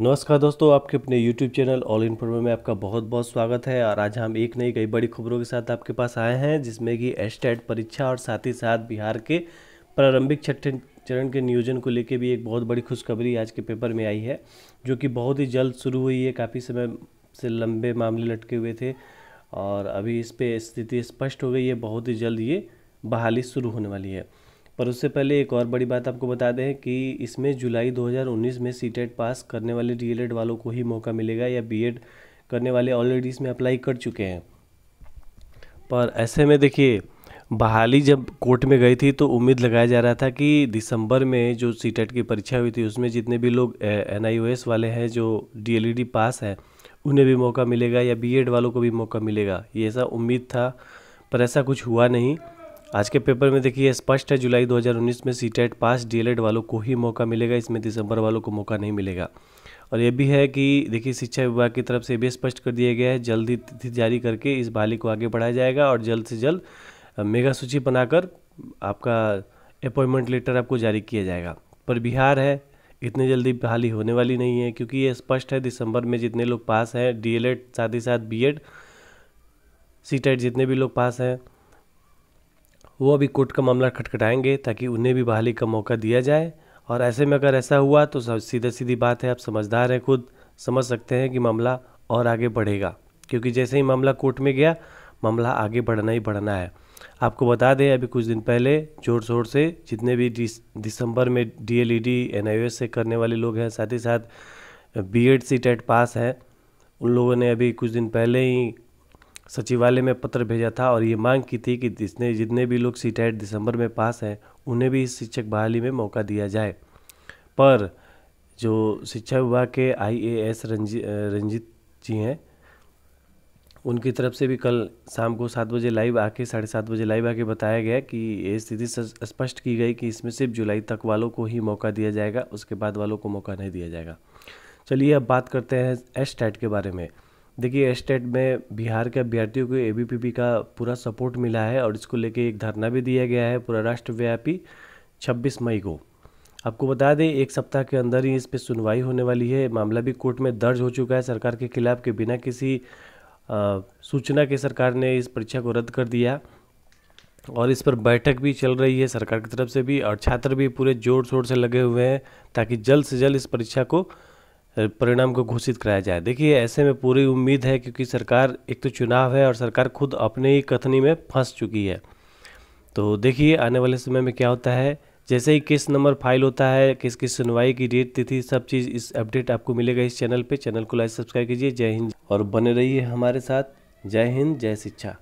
नमस्कार दोस्तों आपके अपने YouTube चैनल ऑल इन्फॉर्मर में आपका बहुत बहुत स्वागत है और आज हम एक नई कई बड़ी खबरों के साथ आपके पास आए हैं जिसमें कि एस्टेट परीक्षा और साथ ही साथ बिहार के प्रारंभिक छठे चरण के नियोजन को लेकर भी एक बहुत बड़ी खुशखबरी आज के पेपर में आई है जो कि बहुत ही जल्द शुरू हुई है काफ़ी समय से लंबे मामले लटके हुए थे और अभी इस पर स्थिति स्पष्ट हो गई है बहुत ही जल्द ये बहाली शुरू होने वाली है पर उससे पहले एक और बड़ी बात आपको बता दें कि इसमें जुलाई 2019 में सी e पास करने वाले डी वालों को ही मौका मिलेगा या बी करने वाले ऑलरेडी इसमें अप्लाई कर चुके हैं पर ऐसे में देखिए बहाली जब कोर्ट में गई थी तो उम्मीद लगाया जा रहा था कि दिसंबर में जो सी e की परीक्षा हुई थी उसमें जितने भी लोग एन वाले हैं जो डी e पास हैं उन्हें भी मौका मिलेगा या बी वालों को भी मौका मिलेगा ये ऐसा उम्मीद था पर ऐसा कुछ हुआ नहीं आज के पेपर में देखिए स्पष्ट है जुलाई 2019 में CTET e pass DElEd e वालों को ही मौका मिलेगा इसमें दिसंबर वालों को मौका नहीं मिलेगा और ये भी है कि देखिए शिक्षा विभाग की तरफ से भी स्पष्ट कर दिया गया है जल्द ही तिथि जारी करके इस बहाली को आगे बढ़ाया जाएगा और जल्द से जल्द मेगा सूची बनाकर आपका अपॉइंटमेंट लेटर आपको जारी किया जाएगा पर बिहार है इतनी जल्दी बहाली होने वाली नहीं है क्योंकि ये स्पष्ट है दिसंबर में जितने लोग पास हैं डीएलएड e साथ ही साथ बीएड सीटेट जितने भी लोग पास हैं वो अभी कोर्ट का मामला खटखटाएंगे ताकि उन्हें भी बहाली का मौका दिया जाए और ऐसे में अगर ऐसा हुआ तो सीधा सीधी बात है आप समझदार हैं खुद समझ सकते हैं कि मामला और आगे बढ़ेगा क्योंकि जैसे ही मामला कोर्ट में गया मामला आगे बढ़ना ही बढ़ना है आपको बता दें अभी कुछ दिन पहले जोर शोर से जितने भी दिसंबर में D L E D N I S से करने वाले लोग हैं साथ ही साथ बी एड सी टेट पास हैं उन लोगों ने अभी कुछ दिन पहले ही सचिवालय में पत्र भेजा था और ये मांग की थी कि जिसने जितने भी लोग सीटेट दिसंबर में पास हैं उन्हें भी इस शिक्षक बहाली में मौका दिया जाए पर जो शिक्षा विभाग के आई ए रंजी रंजीत जी हैं उनकी तरफ से भी कल शाम को सात बजे लाइव आके साढ़े सात बजे लाइव आके बताया गया कि ये स्थिति स्पष्ट की गई कि इसमें सिर्फ जुलाई तक वालों को ही मौका दिया जाएगा उसके बाद वालों को मौका नहीं दिया जाएगा चलिए अब बात करते हैं एस के बारे में देखिए स्टेट में बिहार के अभ्यर्थियों को ए का पूरा सपोर्ट मिला है और इसको लेके एक धरना भी दिया गया है पूरा राष्ट्रव्यापी 26 मई को आपको बता दें एक सप्ताह के अंदर ही इस पर सुनवाई होने वाली है मामला भी कोर्ट में दर्ज हो चुका है सरकार के खिलाफ के बिना किसी आ, सूचना के सरकार ने इस परीक्षा को रद्द कर दिया और इस पर बैठक भी चल रही है सरकार की तरफ से भी और छात्र भी पूरे जोर शोर से लगे हुए हैं ताकि जल्द से जल्द इस परीक्षा को परिणाम को घोषित कराया जाए देखिए ऐसे में पूरी उम्मीद है क्योंकि सरकार एक तो चुनाव है और सरकार खुद अपने ही कथनी में फंस चुकी है तो देखिए आने वाले समय में क्या होता है जैसे ही केस नंबर फाइल होता है किस किस सुनवाई की डेट तिथि सब चीज़ इस अपडेट आपको मिलेगा इस चैनल पे चैनल को लाइक सब्सक्राइब कीजिए जय हिंद और बने रहिए हमारे साथ जय हिंद जय शिक्षा